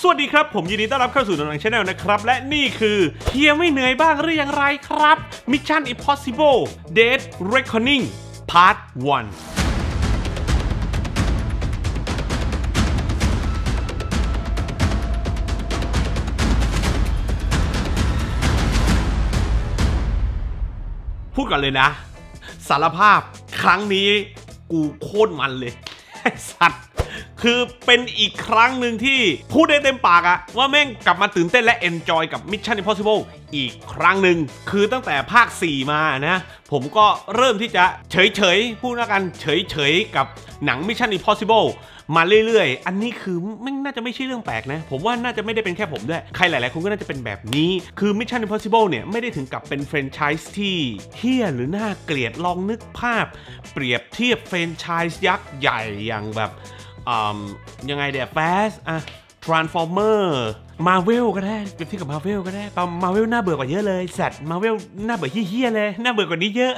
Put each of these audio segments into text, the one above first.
สวัสดีครับ ผมยินดีต้อนรับเข้าสู่หนังชาแนลนะครับและนี่คือเฮียไม่เหนื่อยบ้างหรือยังไรครับ Mission Impossible Dead Reckoning Part 1 พูดก่อนเลยนะ สารภาพครั้งนี้กูโคตรมันเลยสัตว์คือเป็นอีกครั้งหนึ่งที่ พูดได้เต็มปากอะว่าแม่งกลับมาตื่นเต้นและเอนจอยกับ Mission Impossible อีกครั้งหนึ่งคือตั้งแต่ภาค 4 มานะ ผมก็เริ่มที่จะเฉยๆพูดแล้วกันเฉยๆกับหนัง Mission Impossible มาเรื่อยๆ อันนี้คือไม่น่าจะไม่ใช่เรื่องแปลกนะ ผมว่าน่าจะไม่ได้เป็นแค่ผมด้วยใครหลาย ๆคนก็น่าจะเป็นแบบนี้คือ Mission Impossible เนี่ยไม่ได้ถึงกับเป็นแฟรนไชส์ที่เฮี้ยหรือน่าเกลียดลองนึกภาพ เปรียบเทียบแฟรนไชส์ยักษ์ใหญ่อย่างแบบยังไงเดี๋ยวแฟสอะทรานส์ฟอร์เมอร์มาเวลก็ได้เปรียบเทียบกับมาเวลก็ได้ตนมาเวลน่าเบื่อกว่าเยอะเลยสัตว์มาเวลน่าเบื่อเฮี้ยเลยน่าเบื่อกว่านี้เยอะ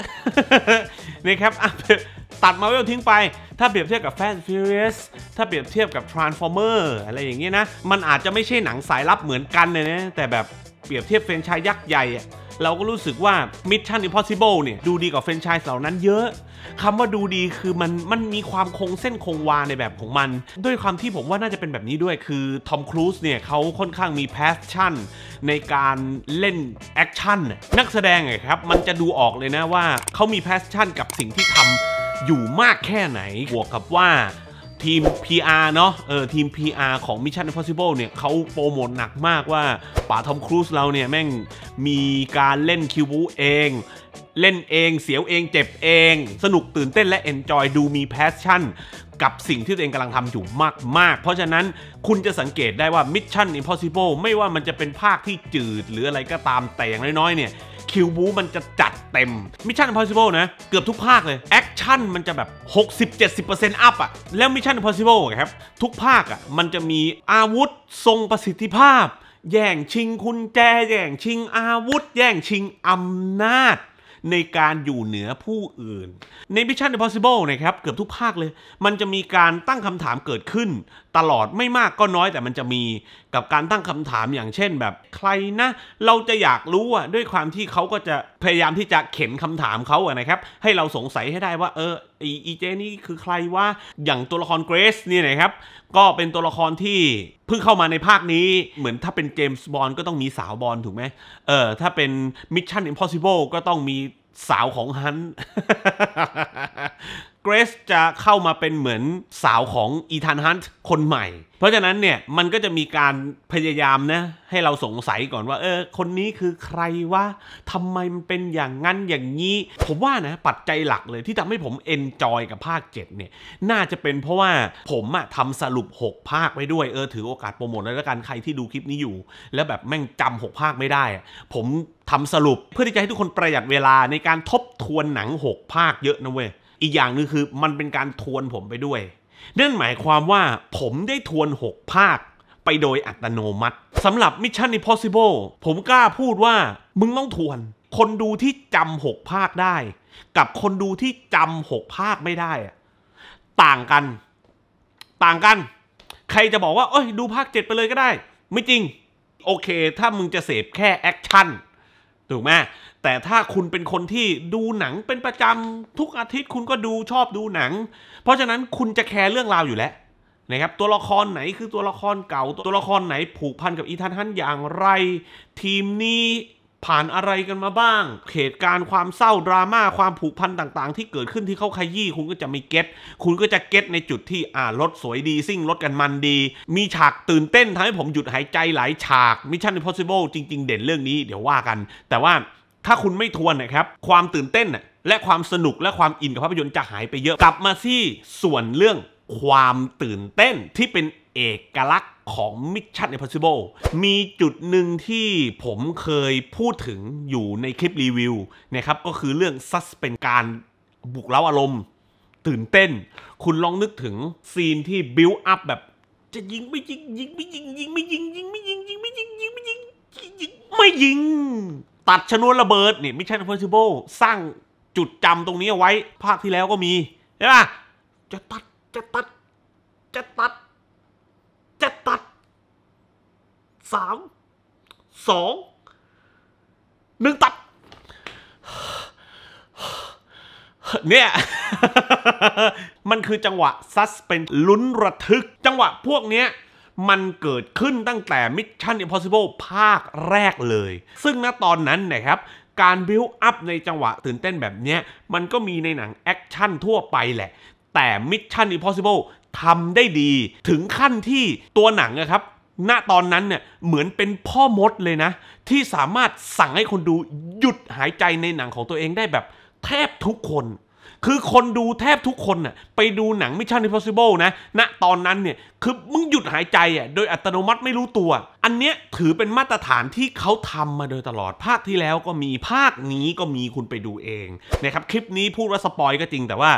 นะครับตัดมาเวลทิ้งไป ถ้าเปรียบเทียบกับ Fast Furious ถ้าเปรียบเทียบกับ Transformer อะไรอย่างเงี้ยนะมันอาจจะไม่ใช่หนังสายลับเหมือนกันเลยนะแต่แบบเปรียบเทียบเฟรนชายยักษ์ใหญ่เราก็รู้สึกว่า Mission Impossible เนี่ยดูดีกว่าแฟรนไชส์เหล่านั้นเยอะคำว่าดูดีคือมันมันมีความคงเส้นคงวาในแบบของมัน ด้วยความที่ผมว่าน่าจะเป็นแบบนี้ด้วยคือทอมครูซเนี่ยเขาค่อนข้างมีแพชชั่นในการเล่นแอคชั่นนักแสดงไงครับ มันจะดูออกเลยนะว่าเขามีแพชชั่นกับสิ่งที่ทำอยู่มากแค่ไหนบวกกับว่าทีม PR เนาะเออทีม PR ของ Mission Impossible เนี่ยเขาโปรโมทหนักมากว่าป๋าทอมครูซเราเนี่ยแม่งมีการเล่นคิวบูเอง เล่นเองเสียวเองเจ็บเอง สนุกตื่นเต้นและเอนจอยดูมีแพชชั่น กับสิ่งที่ตัวเองกำลังทำอยู่มาก ๆ เพราะฉะนั้นคุณจะสังเกตได้ว่า Mission Impossible ไม่ว่ามันจะเป็นภาคที่จืดหรืออะไรก็ตามแต่อย่างน้อย ๆ เนี่ยคิวบูมันจะจัดเต็มมิชชั่น Impossible นะ เกือบทุกภาคเลยแอคชั่นมันจะแบบ 60-70%อัพอะแล้วมิชชั่น Impossible ครับ ทุกภาคอะมันจะมีอาวุธทรงประสิทธิภาพ แย่งชิงคุณแจ แย่งชิงอาวุธแย่งชิงอำนาจในการอยู่เหนือผู้อื่น ใน m i ช s i o น Impossible นะครับ เกือบทุกภาคเลย มันจะมีการตั้งคำถามเกิดขึ้นตลอดไม่มากก็น้อยแต่มันจะมีกับการตั้งคำถามอย่างเช่นแบบใครนะ เราจะอยากรู้อ่ะ ด้วยความที่เขาก็จะพยายามที่จะเข็นคำถามเขาอะนะครับ ให้เราสงสัยให้ได้ว่าเอออีเจนี่คือใครว่าอย่างตัวละครเกรซนี่นะครับ ก็เป็นตัวละครที่เพิ่งเข้ามาในภาคนี้เหมือนถ้าเป็นเจมส์บอลก็ต้องมีสาวบอลถูกไหมเออถ้าเป็นมิชชั่นอิมพอสิเบิลก็ต้องมีสาวของฮันเกรซจะเข้ามาเป็นเหมือนสาวของอีธานฮันต์คนใหม่ เพราะฉะนั้นเนี่ยมันก็จะมีการพยายามนะให้เราสงสัยก่อนว่าเออคนนี้คือใครวะทำไมมันเป็นอย่างนั้นอย่างนี้ ผมว่านะปัจจัยหลักเลยที่ทำให้ผมเอนจอยกับภาค7เนี่ยน่าจะเป็นเพราะว่าผมอะทำสรุป 6 ภาคไว้ด้วยเออถือโอกาสโปรโมทแล้วกันใครที่ดูคลิปนี้อยู่ แล้วแบบแม่งจำหกภาคไม่ได้ ผมทำสรุปเพื่อที่จะให้ทุกคนประหยัดเวลาในการทบทวนหนัง6ภาคเยอะนะเว้ยอีกอย่างนึงคือมันเป็นการทวนผมไปด้วย นั่นหมายความว่า ผมได้ทวน 6 ภาคไปโดยอัตโนมัติสำหรับ Mission Impossible ผมกล้าพูดว่ามึงต้องทวน คนดูที่จำหกภาคได้ กับคนดูที่จำหกภาคไม่ได้ ต่างกัน ต่างกัน ใครจะบอกว่าเอ้ยดูภาคเจ็ดไปเลยก็ได้ ไม่จริงโอเค ถ้ามึงจะเสพแค่แอคชั่นถูกไหม แต่ถ้าคุณเป็นคนที่ดูหนังเป็นประจำ ทุกอาทิตย์คุณก็ดูชอบดูหนัง เพราะฉะนั้นคุณจะแคร์เรื่องราวอยู่แล้วนะครับตัวละครไหนคือตัวละครเก่า ตัวละครไหนผูกพันกับอีธานฮันอย่างไร ทีมนี้ผ่านอะไรกันมาบ้าง เหตุการณ์ความเศร้าดราม่าความผูกพันต่างๆที่เกิดขึ้นที่เขาขยี้คุณก็จะไม่เก็ต คุณก็จะเก็ตในจุดที่อ่ารถสวยดี ซิ่งรถกันมันดี มีฉากตื่นเต้นทำให้ผมหยุดหายใจหลายฉากมิชชั่น Impossible จริงๆ เด่นเรื่องนี้เดี๋ยวว่ากัน แต่ว่าถ้าคุณไม่ทวนนะครับความตื่นเต้น และความสนุกและความอินกับภาพยนตร์จะหายไปเยอะกลับมาที่ส่วนเรื่องความตื่นเต้นที่เป็นเอกลักษณ์ของ Mission Impossible มีจุดหนึ่งที่ผมเคยพูดถึงอยู่ในคลิปรีวิวนะครับก็คือเรื่องซัสเป็นการบุกเล้าอารมณ์ ตื่นเต้น คุณลองนึกถึงซีนที่บิวอัพแบบจะยิงไม่ยิงยิงไม่ยิงยิงไม่ยิงยิงไม่ยิงยิงไม่ยิงยิงไม่ยิงยิงไม่ยิง ตัดชนวนระเบิดนี่ Mission Impossible สร้างจุดจำตรงนี้เอาไว้ ภาคที่แล้วก็มีใช่ป่ะจะตัดจะตัดจะตัดจะตัดสามสองหนึ่งตัด เนี่ย มันคือจังหวะซัสเป็นลุ้นระทึกจังหวะพวกเนี้ย มันเกิดขึ้นตั้งแต่ Mission Impossible ภาคแรกเลย ซึ่งณตอนนั้นนะครับ การบิวอัพในจังหวะตื่นเต้นแบบนี้มันก็มีในหนังแอคชั่นทั่วไปแหละ แต่ Mission Impossible ทำได้ดีถึงขั้นที่ตัวหนังนะครับ ณ ตอนนั้นเนี่ยเหมือนเป็นพ่อมดเลยนะ ที่สามารถสั่งให้คนดูหยุดหายใจในหนังของตัวเองได้แบบ แทบทุกคน คือคนดูแทบทุกคนน่ะไปดูหนัง Mission Impossible นะณนะตอนนั้นเนี่ยคือมึงหยุดหายใจอ่ะโดยอัตโนมัติไม่รู้ตัว อันเนี้ยถือเป็นมาตรฐานที่เขาทำมาโดยตลอดภาคที่แล้วก็มีภาคนี้ก็มีคุณไปดูเองนะครับคลิปนี้พูดว่าสปอยก็จริงแต่ว่า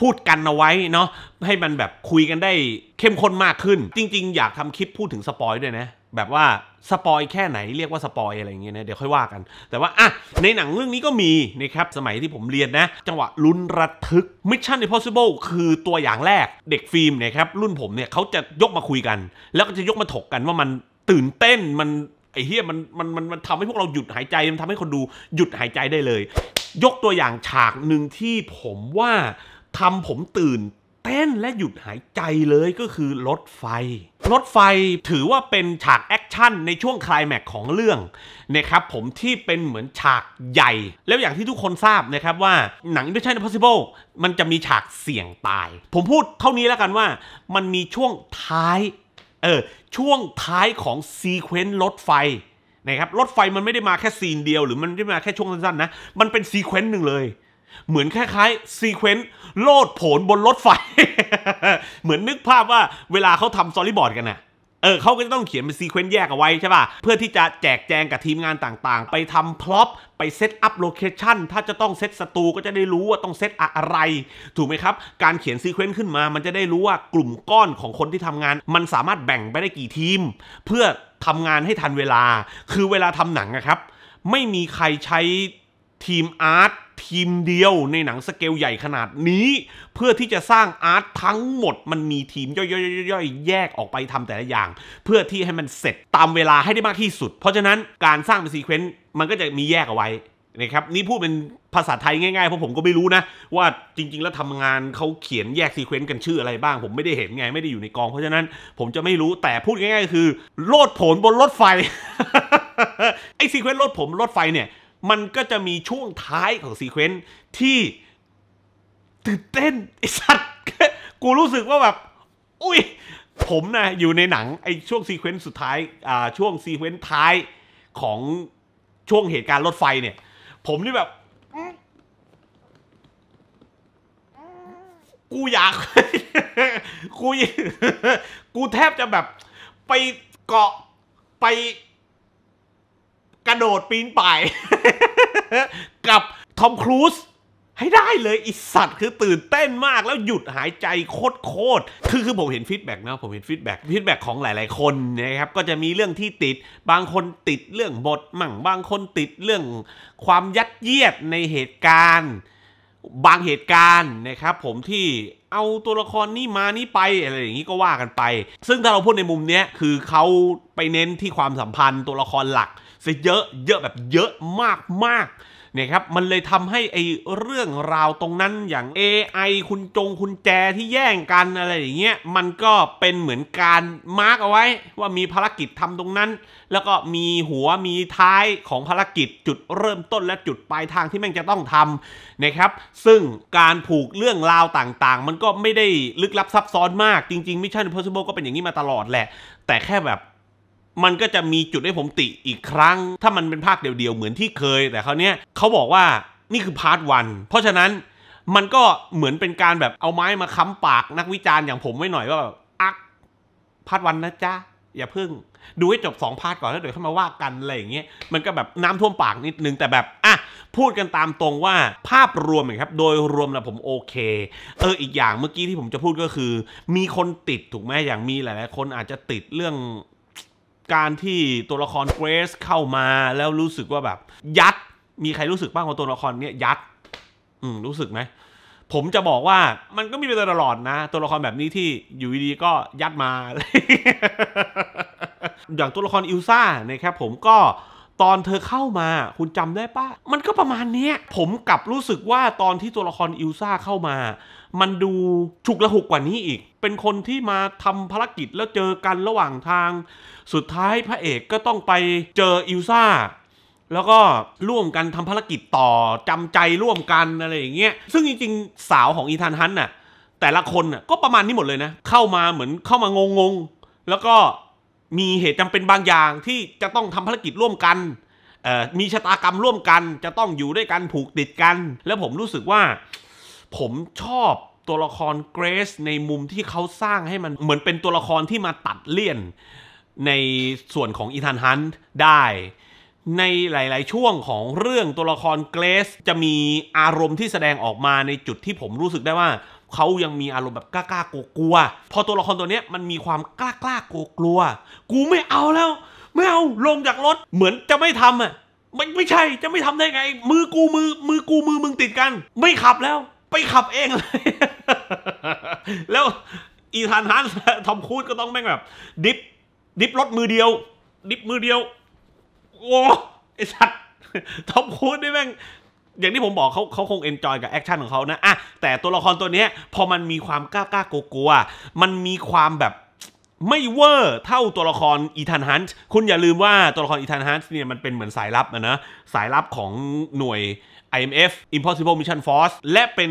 พูดกันเอาไว้เนาะให้มันแบบคุยกันได้เข้มข้นมากขึ้น จริงๆ อยากทำคลิปพูดถึงสปอยด้วยนะ แบบว่าสปอยแค่ไหนเรียกว่าสปอยอะไรอย่างเงี้ยนะเดี๋ยวค่อยว่ากัน แต่ว่า อ่ะ ในหนังเรื่องนี้ก็มีนะครับสมัยที่ผมเรียนนะ จังหวะลุ้นระทึก Mission Impossible คือตัวอย่างแรกเด็กฟิล์มนะครับ รุ่นผมเนี่ยเขาจะยกมาคุยกัน แล้วก็จะยกมาถกกันว่ามันตื่นเต้นมันไอ้เฮียมันมันมันมันทำให้พวกเราหยุดหายใจมันทำให้คนดูหยุดหายใจได้เลย ยกตัวอย่างฉากหนึ่งที่ผมว่าทำผมตื่นเต้นและหยุดหายใจเลยก็คือรถไฟ รถไฟถือว่าเป็นฉากแอคชั่นในช่วงคลายแม็กของเรื่อง นะครับผมที่เป็นเหมือนฉากใหญ่ แล้วอย่างที่ทุกคนทราบนะครับว่าหนังด i s s น o n Impossible มันจะมีฉากเสี่ยงตาย ผมพูดเท่านี้แล้วกันว่า มันมีช่วงท้าย เออ ช่วงท้ายของซีเควนต์รถไฟนะครับรถไฟมันไม่ได้มาแค่ซีนเดียว หรือมันไม่ได้มาแค่ช่วงสั้นๆนะมันเป็นซีเควนต์หนึ่งเลยเหมือนคล้ายๆซีเควนต์โลดโผนบนรถไฟ เหมือนนึกภาพว่าเวลาเขาทำซอรี่บอร์ดกันนะเออเขาก็จะต้องเขียนเป็นซีเควนต์แยกเอาไว้ใช่ป่ะ เพื่อที่จะแจกแจงกับทีมงานต่างๆ ไปทำพล็อปไปเซตอัพโลเคชันถ้าจะต้องเซตศัตรูก็จะได้รู้ว่าต้องเซตอะไร ถูกไหมครับ การเขียนซีเควนต์ขึ้นมา มันจะได้รู้ว่ากลุ่มก้อนของคนที่ทำงาน มันสามารถแบ่งไปได้กี่ทีม เพื่อทำงานให้ทันเวลา คือเวลาทำหนังนะครับ ไม่มีใครใช้ทีมอาร์ตทีมเดียวในหนังสเกลใหญ่ขนาดนี้ เพื่อที่จะสร้างอาร์ตทั้งหมดมันมีทีมย่อยๆๆแยกออกไปทำแต่ละอย่าง เพื่อที่ให้มันเสร็จตามเวลาให้ได้มากที่สุด เพราะฉะนั้นการสร้างเป็นซีเควนต์มันก็จะมีแยกเอาไว้นะครับนี่พูดเป็นภาษาไทยง่ายๆเพราะผมก็ไม่รู้นะ ว่าจริง ๆแล้วทำงานเขาเขียนแยกซีเควนต์กันชื่ออะไรบ้าง ผมไม่ได้เห็นไงไม่ได้อยู่ในกอง เพราะฉะนั้นผมจะไม่รู้แต่พูดง่าย ๆ คือโลดผลบนรถไฟไอซีเควนต์โลดผมรถไฟเนี่ยมันก็จะมีช่วงท้ายของซีเควนซ์ที่ ตื่นเต้น ไอ้สัตว์ กูรู้สึกว่าแบบอุ้ย ผมนะ อยู่ในหนัง ไอ้ช่วงซีเควนซ์สุดท้าย อ่าช่วงซีเควนซ์ท้ายของช่วงเหตุการณ์รถไฟเนี่ย ผมนี่แบบ กูอยากกู กูแทบจะแบบไปเกาะไปกระโดดปีนป่ายกับ ทอมครูซให้ได้เลยอิสัตว์ คือตื่นเต้นมากแล้วหยุดหายใจโคตรโคตรคือคือผมเห็นฟีดแบ็กนะผมเห็นฟีดแบ็กฟีดแบ็กของหลายๆ คนนะครับก็จะมีเรื่องที่ติดบางคนติดเรื่องบทมั่งบางคนติดเรื่องความยัดเยียดในเหตุการณ์บางเหตุการณ์นะครับผมที่เอาตัวละครนี้มานี้ไปอะไรอย่างนี้ก็ว่ากันไป ซึ่งถ้าเราพูดในมุมเนี้ยคือเขาไปเน้นที่ความสัมพันธ์ตัวละครหลักซะเยอะเยอะแบบเยอะมากมากเนี่ยครับมันเลยทำให้ไอ้เรื่องราวตรงนั้นอย่าง AI คุณจงคุณแจที่แย่งกันอะไรอย่างเงี้ยมันก็เป็นเหมือนการมาร์กเอาไว้ ว่ามีภารกิจทำตรงนั้น แล้วก็มีหัวมีท้ายของภารกิจจุดเริ่มต้นและจุดปลายทางที่แม่งจะต้องทำนะครับซึ่งการผูกเรื่องราวต่างๆ มันก็ไม่ได้ลึกลับซับซ้อนมากจริงๆ Mission Impossible ก็เป็นอย่างนี้มาตลอดแหละแต่แค่แบบมันก็จะมีจุดให้ผมติอีกครั้ง ถ้ามันเป็นภาคเดียว ๆ เหมือนที่เคยแต่คราวเนี้ยเขาบอกว่านี่คือพาร์ทวันเพราะฉะนั้นมันก็เหมือนเป็นการแบบเอาไม้มาค้ำปากนักวิจารณ์อย่างผมไว้หน่อยว่าแบบ อักพาร์ทวันนะจ๊ะอย่าเพิ่ง ดูให้จบ2พาร์ทก่อนแล้วเดี๋ยวเข้ามาว่ากัน อะไรอย่างเงี้ยมันก็แบบน้ำท่วมปากนิดนึงแต่แบบอ่ะพูดกันตามตรงว่าภาพรวมครับ โดยรวมนะผมโอเค เอออีกอย่างเมื่อกี้ที่ผมจะพูดก็คือ มีคนติดถูกไหมอย่างมีหลาย ๆ คนอาจจะติดเรื่องการที่ตัวละครเกรซเข้ามาแล้วรู้สึกว่าแบบ ยัดมีใครรู้สึกบ้างว่าตัวละครเนี้ยยัด อืม รู้สึกไหม ผมจะบอกว่ามันก็มีไปตลอดนะ ตัวละครแบบนี้ที่อยู่ดีๆก็ยัดมา อย่างตัวละครอิลซ่านะครับผมก็ตอนเธอเข้ามาคุณจำได้ปะมันก็ประมาณนี้ผมกลับรู้สึกว่าตอนที่ตัวละครอิลซ่าเข้ามา มันดูฉุกละหุกกว่านี้อีก เป็นคนที่มาทำภารกิจแล้วเจอกันระหว่างทาง สุดท้ายพระเอกก็ต้องไปเจออิลซ่า แล้วก็ร่วมกันทำภารกิจต่อจำใจร่วมกันอะไรอย่างเงี้ย ซึ่งจริง ๆสาวของอีธานฮันน่ะแต่ละคนน่ะก็ประมาณนี้หมดเลยนะ เข้ามาเหมือนเข้ามางงๆแล้วก็มีเหตุจำเป็นบางอย่างที่จะต้องทำภารกิจร่วมกัน มีชะตากรรมร่วมกัน จะต้องอยู่ด้วยกันผูกติดกัน แล้วผมรู้สึกว่าผมชอบตัวละครเกรซในมุมที่เขาสร้างให้มันเหมือนเป็นตัวละครที่มาตัดเลี่ยนในส่วนของอีธานฮันต์ได้ ในหลาย ๆ ช่วงของเรื่องตัวละครเกรซจะมีอารมณ์ที่แสดงออกมาในจุดที่ผมรู้สึกได้ว่าเขายังมีอารมณ์แบบกล้าๆกลัวๆพอตัวละครตัวเนี้ยมันมีความกล้ากล้ากลัวกลัว กูไม่เอาแล้วไม่เอาลงจากรถเหมือนจะไม่ทำอ่ะไม่ไม่ใช่จะไม่ทำได้ไงมือกูมือมือกูมือมึงติดกัน ไม่ขับแล้ว ไปขับเองเลยแล้วอีธานฮันทอมคูดก็ต้องแม่งแบบดิฟดิฟรถมือเดียว ดิฟมือเดียวโอ้ไอสัตว์ทอมคูดนี่แม่งอย่างที่ผมบอกเขาเขาคงเอนจอยกับแอคชั่นของเขานะอ่ะแต่ตัวละครตัวเนี้ยพอมันมีความกล้ากล้าโกลกวมันมีความแบบไม่เวอร์ เท่าตัวละครอีธานฮันส์คุณอย่าลืมว่าตัวละครอีธานฮันส์เนี่ยมันเป็นเหมือนสายลับนะนะ สายลับของหน่วย IMF Impossible Mission Force และเป็น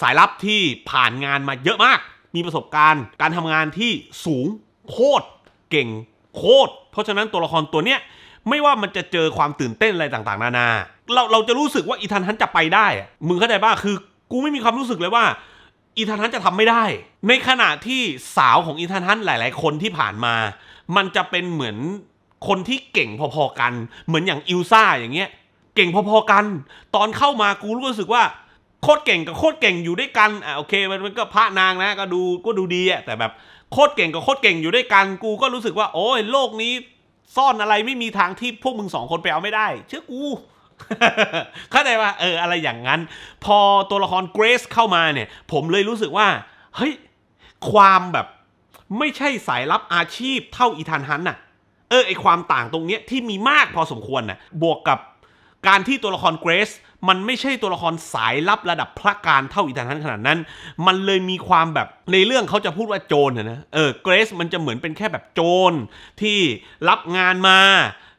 สายลับที่ผ่านงานมาเยอะมาก มีประสบการณ์การทำงานที่สูงโคตร เก่งโคตร เพราะฉะนั้นตัวละครตัวเนี้ยไม่ว่ามันจะเจอความตื่นเต้นอะไรต่าง ๆ นานา เราเราจะรู้สึกว่าอีธานฮันจะไปได้ มึงเข้าใจป่ะคือกูไม่มีความรู้สึกเลยว่าอีธานฮันจะทำไม่ได้ ในขณะที่สาวของอีธานฮันหลาย ๆ คนที่ผ่านมา มันจะเป็นเหมือนคนที่เก่งพอๆกัน เหมือนอย่างอิลซ่าอย่างเงี้ย เก่งพอๆกัน ตอนเข้ามากูรู้สึกว่าโคตรเก่งกับโคตรเก่งอยู่ด้วยกัน อ่ะโอเคมันมันก็พระนางนะ ก็ดูก็ดูดีอ่ะแต่แบบโคตรเก่งกับโคตรเก่งอยู่ด้วยกันกูก็รู้สึกว่าโอ้ยโลกนี้ซ่อนอะไรไม่มีทางที่พวกมึงสองคนไปเอาไม่ได้ เชื่อกูเข้าใจว่าเอออะไรอย่างนั้น พอตัวละครเกรซเข้ามาเนี่ย ผมเลยรู้สึกว่า เฮ้ย ความแบบไม่ใช่สายลับอาชีพเท่าอีธานฮันน่ะ เออ ไอความต่างตรงเนี้ยที่มีมากพอสมควรน่ะบวกกับการที่ตัวละครเกรซมันไม่ใช่ตัวละครสายลับระดับพระการเท่าอิธานันขนาดนั้น มันเลยมีความแบบในเรื่องเขาจะพูดว่าโจรนะ เออเกรซมันจะเหมือนเป็นแค่แบบโจรที่รับงานมา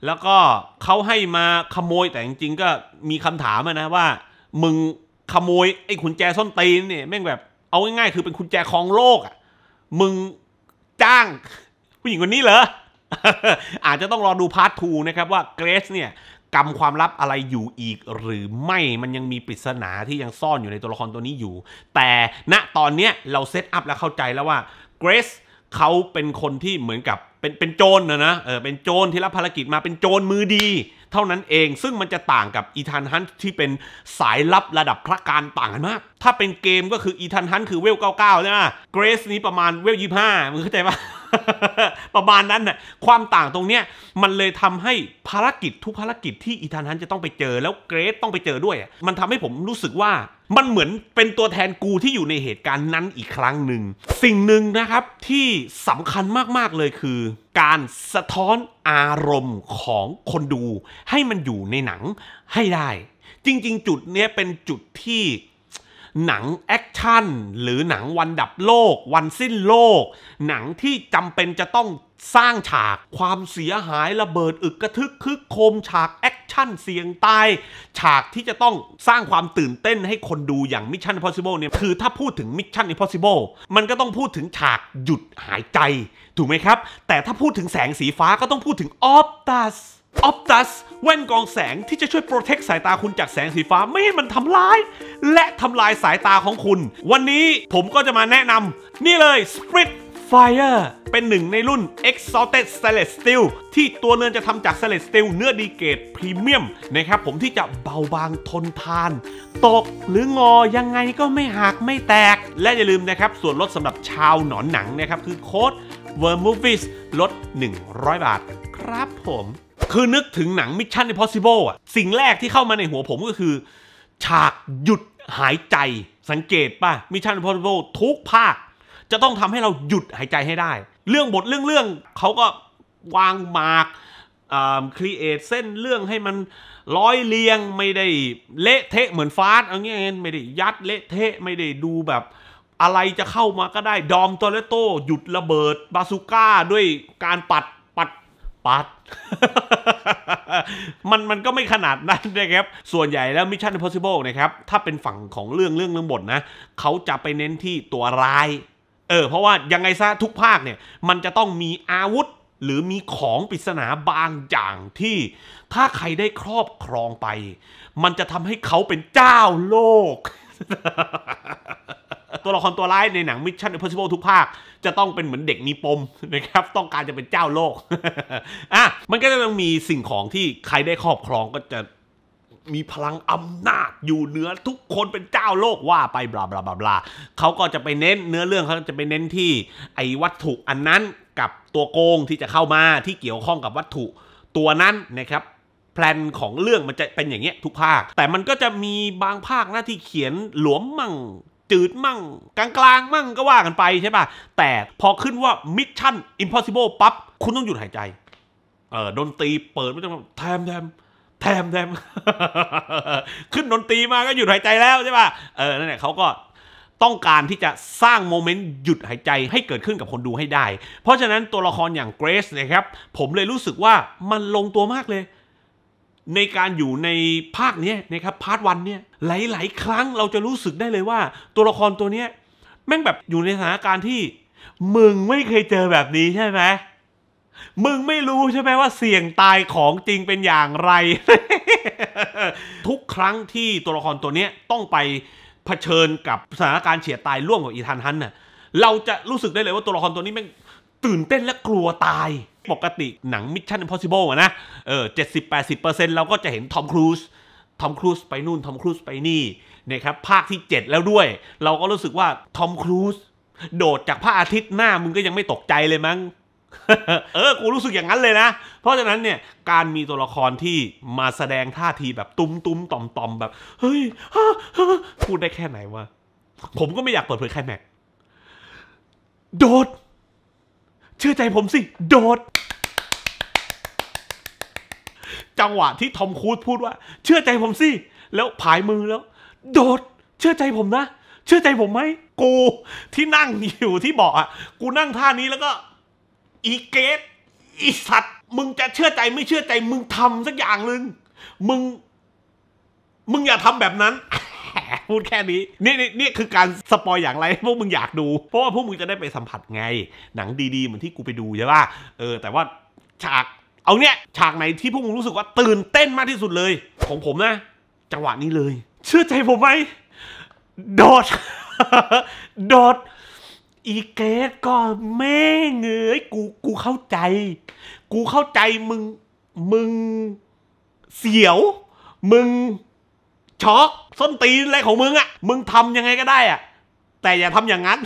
แล้วก็เขาให้มาขโมยแต่จริงๆก็มีคำถามนะว่า มึงขโมย ไอ้ขุนแจส้นตีนเนี่ยแม่งแบบเอาง่ายๆ คือเป็นขุนแจคองโลกอ่ะมึงจ้าง ผู้หญิงคนนี้เหรออาจจะต้องรอดูพาร์ททูนะครับว่าเกรซเนี่ยกรรมความลับอะไรอยู่อีกหรือไม่ มันยังมีปริศนาที่ยังซ่อนอยู่ในตัวละครตัวนี้อยู่ แต่ณตอนเนี้ยเรา เซตอัพแล้วเข้าใจแล้วว่าเกรซเขาเป็นคนที่เหมือนกับเป็นเป็นโจรนะนะ เออเป็นโจรที่รับภารกิจมาเป็นโจรมือดี เท่านั้นเองซึ่งมันจะต่างกับอีธานฮันที่เป็นสายลับระดับพระการต่างกันมาก ถ้าเป็นเกมก็คืออีธานฮันคือเวล99ใช่ไหมเกรซนี้ประมาณเวล25มึงเข้าใจปะประมาณนั้นน่ะความต่างตรงเนี้ยมันเลยทำให้ภารกิจทุกภารกิจที่อีธานฮันจะต้องไปเจอ แล้วเกรซต้องไปเจอด้วยมันทำให้ผมรู้สึกว่ามันเหมือนเป็นตัวแทนกูที่อยู่ในเหตุการณ์นั้นอีกครั้งหนึ่งสิ่งหนึ่งนะครับที่สำคัญมาก ๆ เลยคือ การสะท้อนอารมณ์ของคนดู ให้มันอยู่ในหนังให้ได้ จริง ๆ จุดนี้เป็นจุดที่หนังแอคชั่นหรือหนังวันดับโลก วันสิ้นโลก หนังที่จำเป็นจะต้องสร้างฉากความเสียหายระเบิดอึกกระทึกคึกโคมฉาก แอคชั่นเสียงตาย ฉากที่จะต้องสร้างความตื่นเต้นให้คนดูอย่าง Mission Impossible เนี่ยคือถ้าพูดถึง Mission Impossible มันก็ต้องพูดถึงฉากหยุดหายใจ ถูกไหมครับ แต่ถ้าพูดถึงแสงสีฟ้าก็ต้องพูดถึงออฟตัสออ t ต s สแว่นกองแสงที่จะช่วยโปรเทคสายตาคุณจากแสงสีฟ้าไม่ให้มันทำร้าย และทำลายสายตาของคุณ วันนี้ผมก็จะมาแนะนำนี่เลย Split Fire เป็นหนึ่งในรุ่น Exalted Stainless Steel ที่ตัวเรือนจะทำจาก Stainless Steel เนื้อดีเกตพรีเมียม นะครับผมที่จะเบาบางทนทาน ตกหรืองอยังไงก็ไม่หักไม่แตกและอย่าลืมนะครับ ส่วนลดสำหรับชาวหนอนหนังนะครับคือโค้ด v e r m o v i e s ลด 100 บาท ครับผมคือนึกถึงหนังมิชชั่นอ i พอส s ิเบิลอ่ะ สิ่งแรกที่เข้ามาในหัวผมก็คือ ฉากหยุดหายใจสังเกตป่ะมิชชั่นอ i พอส s ิเบิลทุกภาค จะต้องทำให้เราหยุดหายใจให้ได้ เรื่องบทเรื่องเรื่องเขาก็วางมากครีเอทเส้นเรื่องให้มันร้อยเรียงไม่ได้เละเทะเหมือนฟาสเอาเงี้ยไม่ได้ยัดเละเทะไม่ได้ดูแบบ อะไรจะเข้ามาก็ได้ดอมโตเลโตหยุดระเบิดบาซูก้าด้วยการปัดปัดมันมันก็ไม่ขนาดนั้นนะครับ ส่วนใหญ่แล้วมิชชั่นอิม p o s s i b l e นะครับ ถ้าเป็นฝั่งของเรื่องเรื่องเรื่องบทนะ เขาจะไปเน้นที่ตัวร้าย เออ เพราะว่ายังไงซะทุกภาคเนี่ย มันจะต้องมีอาวุธหรือมีของปริศนาบางอย่างที่ ถ้าใครได้ครอบครองไป มันจะทำให้เขาเป็นเจ้าโลกตัวละครตัวร้ายในหนัง m ชช s i o n i m ป o สิ i b l ลทุกภาคจะต้องเป็นเหมือนเด็กมีปมนะครับ ต้องการจะเป็นเจ้าโลกอ่ะมันก็จะต้องมีสิ่งของที่ใครได้ครอบครองก็จะมีพลังอำนาจอยู่เหนือทุกคนเป็นเจ้าโลกว่าไปบลาบลาบลาบลาเขาก็จะไปเน้นเนื้อเรื่องเขาจะไปเน้นที่ไอ้วัตถุอันนั้นกับตัวโกงที่จะเข้ามาที่เกี่ยวข้องกับวัตถุตัวนั้นนะครับ แพลนของเรื่องมันจะเป็นอย่างเงี้ยทุกภาค แต่มันก็จะมีบางภาคหน้าที่เขียนหลวมมั่งจืดมั่งกลางกลางมั่งก็ว่ากันไปใช่ป่ะ แต่พอขึ้นว่ามิชชั่นอิมพอสิเบิลปั๊บคุณต้องหยุดหายใจเออดนตรีเปิดไม่ต้องแทมแทมแทมแทมขึ้นดนตรีมาก็หยุดหายใจแล้วใช่ป่ะ เออนั่นแหละเขาก็ต้องการที่จะสร้างโมเมนต์หยุดหายใจให้เกิดขึ้นกับคนดูให้ได้ เพราะฉะนั้นตัวละครอย่างเกรซนะครับ ผมเลยรู้สึกว่ามันลงตัวมากเลยในการอยู่ในภาคนี้นะครับพาร์ทวันเนี่ยหลายๆครั้งเราจะรู้สึกได้เลยว่าตัวละครตัวเนี้ยแม่งแบบอยู่ในสถานการณ์ที่ มึงไม่เคยเจอแบบนี้ใช่ไหมมึงไม่รู้ใช่ไหมว่าเสี่ยงตายของจริงเป็นอย่างไร ทุกครั้งที่ตัวละครตัวเนี้ยต้องไปเผชิญกับสถานการณ์เฉียดตายร่วมกับอีธานฮันน่ะเราจะรู้สึกได้เลยว่าตัวละครตัวนี้แม่งตื่นเต้นและกลัวตายปกติหนัง Mission Impossible ลนะ เออเจ็ดสิบแปดสิบเปอร์เซ็นต์เราก็จะเห็น ทอมครูซทอมครูซไปนู่นทอมครูซไปนี่นะครับ ภาคที่เจ็ดแล้วด้วย เราก็รู้สึกว่า ทอมครูซโดดจากพระอาทิตย์หน้า มึงก็ยังไม่ตกใจเลยมั้ง เออ กูรู้สึกอย่างนั้นเลยนะ เพราะฉะนั้นเนี่ย การมีตัวละครที่มาแสดงท่าทีแบบตุ้มตุ้มต่อมต่อมแบบ เฮ้ยพูดได้แค่ไหนวะผมก็ไม่อยากเปิดเผยใครแม็กโดด เชื่อใจผมสิ โดดจังหวะที่ทอมครูซพูดว่าเชื่อใจผมสิแล้วผายมือแล้ว โดด เชื่อใจผมนะ เชื่อใจผมไหมกู ที่นั่งอยู่ที่เบาะอ่ะกูนั่งท่านี้แล้วก็อีเกตอีสัตว์มึงจะเชื่อใจไม่เชื่อใจมึงทำสักอย่างหนึ่งมึง มึงอย่าทำแบบนั้นพูดแค่นี้นี่นี่นี่คือการสปอยอย่างไรพวกมึงอยากดูเพราะว่าพวกมึงจะได้ไปสัมผัสไง หนังดีๆเหมือนที่กูไปดูใช่ป่ะเออ แต่ว่า ฉากเอาเนี่ย ฉากไหนที่พวกมึงรู้สึกว่าตื่นเต้นมากที่สุดเลย ของผมนะ จังหวะนี้เลย เชื่อใจผมไหมโดดโดดอีเกสก็แม่เงยกูกูเข้าใจ กูเข้าใจมึงมึง เสียว มึงช็อกส้นตีนอะไรของมึงอะ่ะมึงทำยังไงก็ได้อ่ะแต่อย่าทำอย่างนั้น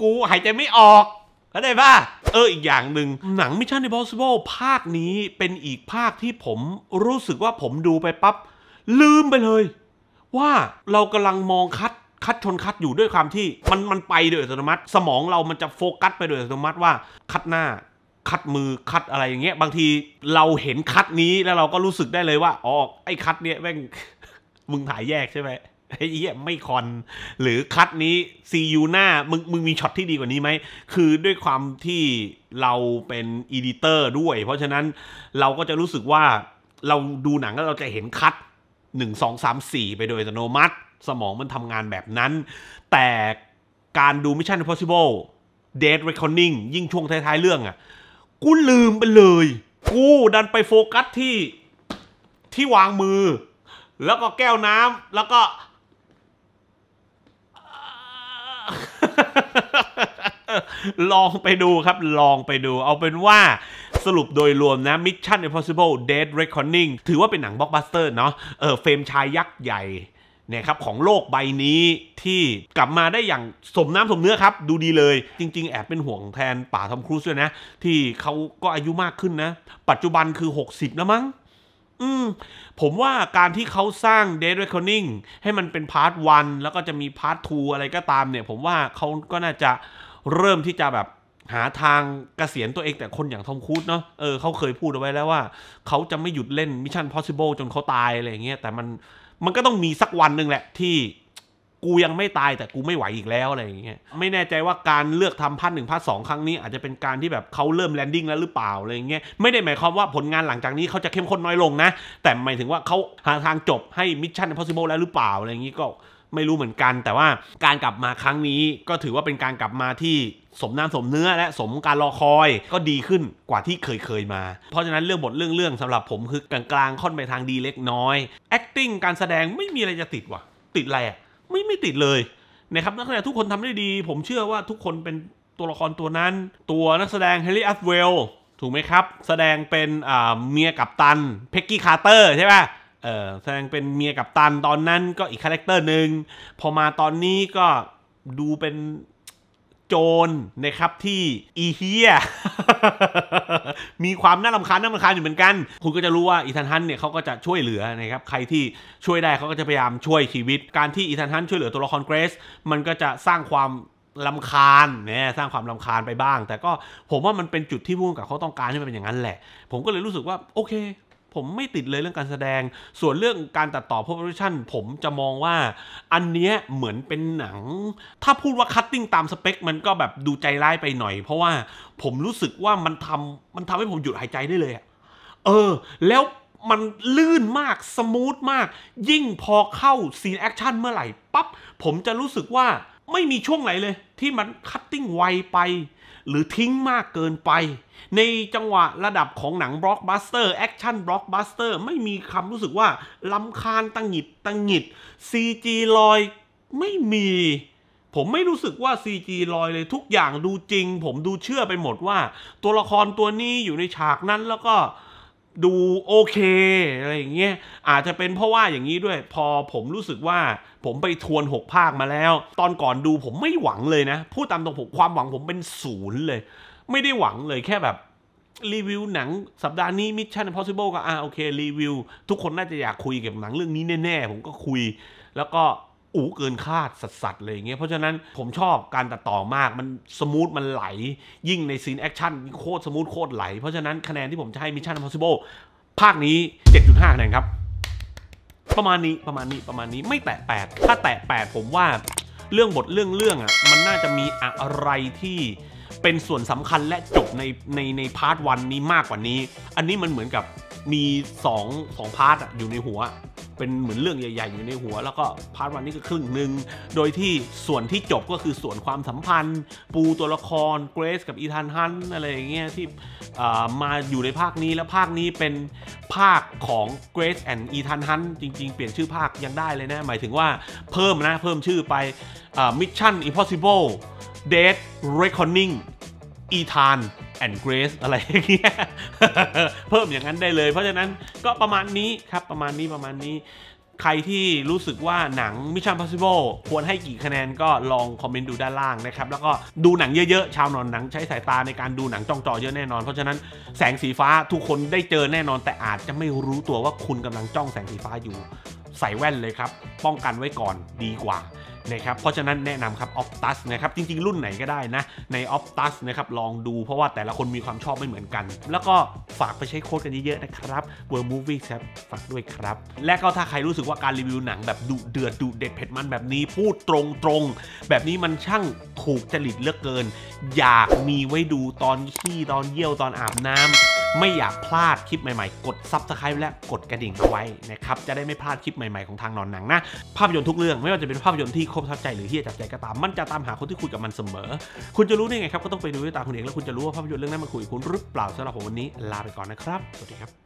กูหายใจไม่ออกข้าใจป่ะเออ อีกอย่างหนึ่งหนัง Mission Impossible ภาคนี้เป็นอีกภาคที่ผมรู้สึกว่าผมดูไปปับ๊บลืมไปเลย ว่าเรากำลังมองคัด คัดชนคัดอยู่ด้วยความที่มันมันไปโดยอัตโนมัติ สมองเรามันจะโฟกัสไปโดยอัตโนมัติว่า คัดหน้าคัดมือคัดอะไรอย่างเงี้ย บางทีเราเห็นคัดนี้แล้วเราก็รู้สึกได้เลยว่าอ๋อไอ้คัดเนี้ยแม่งมึงถ่ายแยกใช่ไหมไอ้เหี้ย ไม่คอน หรือคัดนี้ซียูหน้า มึงมึงมีช็อตที่ดีกว่านี้ไหม คือด้วยความที่เราเป็นอีดิเตอร์ด้วย เพราะฉะนั้นเราก็จะรู้สึกว่าเราดูหนังแล้วเราจะเห็นคัดหนึ่งสองสามสี่ไปโดยอัตโนมัติ สมองมันทำงานแบบนั้น แต่การดู Mission Impossible Dead Reckoning ยิ่งช่วงท้ายๆเรื่องอะ่ะกูลืมไปเลย กูดันไปโฟกัสที่ที่วางมือแล้วก็แก้วน้ำแล้วก็ลองไปดูครับลองไปดู เอาเป็นว่าสรุปโดยรวมนะ Mission Impossible Dead Reckoning ถือว่าเป็นหนังบล็อกบัสเตอร์เนาะเออเฟรมชายยักษ์ใหญ่ เนี่ยครับ ของโลกใบนี้ที่กลับมาได้อย่างสมน้ำสมเนื้อครับ ดูดีเลย จริง ๆ แอบเป็นห่วงแทนป่าทอมครูซด้วยนะ ที่เขาก็อายุมากขึ้นนะ ปัจจุบันคือ 60แล้วมั้งอืมผมว่าการที่เขาสร้าง d e a t Reckoning ให้มันเป็นพาร์ท1แล้วก็จะมีพาร์ท2อะไรก็ตามเนี่ย ผมว่าเขาก็น่าจะเริ่มที่จะแบบหาทางกเกษียณตัวเองแต่คนอย่างทอมครูซเนาะเออเขาเคยพูดเอาไว้แล้วว่า เขาจะไม่หยุดเล่นมิชชั่น Possible จนเขาตายอะไรอย่างเงี้ยแต่มันมันก็ต้องมีสักวันหนึ่งแหละที่กูยังไม่ตายแต่กูไม่ไหวอีกแล้วอะไรอย่างเงี้ยไม่แน่ใจว่าการเลือกทำพัรทหนึ่งพัรทสองครั้งนี้ อาจจะเป็นการที่แบบเขาเริ่มแลนดิ้งแล้วหรือเปล่าอะไรอย่างเงี้ยไม่ได้หมายความว่าผลงานหลังจากนี้เขาจะเข้มข้นน้อยลงนะ แต่หมายถึงว่าเขาหาทางจบให้มิชชั่น impossible แล้วหรือเปล่าอะไรอย่างงี้ก็ไม่รู้เหมือนกัน แต่ว่าการกลับมาครั้งนี้ก็ถือว่าเป็นการกลับมาที่สมน้ำสมเนื้อและสมการรอคอยก็ดีขึ้นกว่าที่เคยเคยมา เพราะฉะนั้นเรื่องบทเรื่องเรื่องสำหรับผมคือกลางๆค่อนไปทางดีเล็กน้อย acting การแสดงไม่มีอะไรจะติดว่ะติดอะไรอะไม่ไม่ติดเลยนะครับนักแสดงทุกคนทำได้ดี ผมเชื่อว่าทุกคนเป็นตัวละครตัวนั้น ตัวนักแสดงเฮลิอัฟเวลถูกไหมครับ แสดงเป็นเมียกับตันเพ็กกี้คาร์เตอร์ใช่ป่ะแสดงเป็นเมียกับตันตอนนั้นก็อีกคาแรคเตอร์หนึ่งพอมาตอนนี้ก็ดูเป็นโจรนะครับที่อีเฮียมีความน่าลำคาญน่าลำคาญอยู่เหมือนกัน คุณก็จะรู้ว่าอีธานฮันเนี่ยเขาก็จะช่วยเหลือนะครับใครที่ช่วยได้เขาก็จะพยายามช่วยชีวิต การที่อีธานฮันช่วยเหลือตัวละครเกรซมันก็จะสร้างความลำคาญนะสร้างความลำคาญไปบ้าง แต่ก็ผมว่ามันเป็นจุดที่พุ่งกับเขาต้องการให้มันเป็นอย่างนั้นแหละ ผมก็เลยรู้สึกว่าโอเคผมไม่ติดเลยเรื่องการแสดง ส่วนเรื่องการตัดต่อโพสตปรดักชันผมจะมองว่า อันเนี้ยเหมือนเป็นหนัง ถ้าพูดว่าคัตติ้งตามสเปค มันก็แบบดูใจร้ายไปหน่อย เพราะว่าผมรู้สึกว่ามันทำมันทำให้ผมหยุดหายใจได้เลย เออแล้วมันลื่นมากสมูทมาก ยิ่งพอเข้าซีนแอคชั่นเมื่อไหร่ปั๊บผมจะรู้สึกว่าไม่มีช่วงไหนเลย ที่มันคัตติ้งไวไปหรือทิ้งมากเกินไป ในจังหวะระดับของหนังบล็อกบัสเตอร์แอคชั่นบล็อกบัสเตอร์ไม่มีคำรู้สึกว่าลำคาญตังหิดตังหิด CG ลอยไม่มี ผมไม่รู้สึกว่า CG ลอยเลยทุกอย่างดูจริง ผมดูเชื่อไปหมดว่า ตัวละครตัวนี้อยู่ในฉากนั้นแล้วก็ดูโอเค อะไรอย่างเงี้ยอาจจะเป็นเพราะว่าอย่างนี้ด้วย พอผมรู้สึกว่าผมไปทวน 6 ภาคมาแล้ว ตอนก่อนดูผมไม่หวังเลยนะ พูดตามตรงผมความหวังผมเป็นศูนย์เลย ไม่ได้หวังเลยแค่แบบรีวิวหนังสัปดาห์นี้ Mission Impossible ก็อ่าโอเครีวิว ทุกคนน่าจะอยากคุยเกับหนังเรื่องนี้แน่ๆ ผมก็คุย แล้วก็อู๋เกินคาดสัสๆเลยอย่างเงี้ย เพราะฉะนั้นผมชอบการตัดต่อมากมันสมูทมันไหล ยิ่งในซีนแอคชั่นโคตรสมูทโคตรไหล เพราะฉะนั้น คะแนนที่ผมจะให้มิชชั่น Impossible ภาคนี้ 7.5 คะแนนครับ ประมาณนี้ ประมาณนี้ประมาณนี้ไม่แตะ8ถ้าแตะ8ผมว่าเรื่องบทเรื่องเรื่องอ่ะมันน่าจะมีอะไรที่เป็นส่วนสำคัญและจบในในในพาร์ทวันนี้มากกว่านี้ อันนี้มันเหมือนกับมี2งพาร์ทอยู่ในหัวเป็นเหมือนเรื่องใหญ่ ๆ อยู่ในหัวแล้วก็พาร์ทวันนี้ก็ครึ่งหนึ่ง โดยที่ส่วนที่จบก็คือส่วนความสัมพันธ์ ปูตัวละครเกรซกับอีธานฮันอะไรอย่างเงี้ยที่มาอยู่ในภาคนี้แล้วภาคนี้เป็นภาคของเกรซแอนด์อีธานฮันจริง ๆ เปลี่ยนชื่อภาคยังได้เลยนะ หมายถึงว่าเพิ่มนะเพิ่มชื่อไปมิชชั่นอิมพอสิเบิลเดทเรคคอนนิ่งอีธานแอนเกรสอะไรอย่างเงี้ยเพิ่มอย่างนั้นได้เลย เพราะฉะนั้นก็ประมาณนี้ครับประมาณนี้ประมาณนี้ ใครที่รู้สึกว่าหนัง Mission Possible ควรให้กี่คะแนนก็ลองคอมเมนต์ดูด้านล่างนะครับแล้วก็ดูหนังเยอะๆ ชาวนอนหนังใช้สายตาในการดูหนังจ้องจอเยอะแน่นอน เพราะฉะนั้นแสงสีฟ้าทุกคนได้เจอแน่นอน แต่อาจจะไม่รู้ตัวว่าคุณกำลังจ้องแสงสีฟ้าอยู่ ใส่แว่นเลยครับป้องกันไว้ก่อนดีกว่านะครับ เพราะฉะนั้นแนะนำครับ Optus นะครับจริงๆ รุ่นไหนก็ได้นะใน Optus นะครับลองดูเพราะว่าแต่ละคนมีความชอบไม่เหมือนกัน แล้วก็ฝากไปใช้โค้ดกันเยอะ ๆ นะครับ World Movie ครับฝากด้วยครับ และก็ถ้าใครรู้สึกว่าการรีวิวหนังแบบดุเดือดดุเด็ดเผ็ดมันแบบนี้ พูดตรง ๆ แบบนี้มันช่างถูกจริตเลือกเกิน อยากมีไว้ดูตอนขี้ตอนเยี่ยวตอนอาบน้ำไม่อยากพลาดคลิปใหม่ๆ กดซับสไคร b e และกดกระดิ่งเอาไว้นะครับจะได้ไม่พลาดคลิปใหม่ๆ ของทางนอนหนังนะ ภาพยนตร์ทุกเรื่องไม่ว่าจะเป็นภาพยนตร์ที่ครบทับใจหรือที่จับใจก็ตาม มันจะตามหาคนที่คุยกับมันเสมอ คุณจะรู้ได้ไงครับก็ต้องไปดูด้วยตาคุณเองแล้วคุณจะรู้ว่าภาพยนตร์เรื่องนั้นมันคุยคุณหรือเปล่าสำหรับผมวันนี้ลาไปก่อนนะครับสวัสดีครับ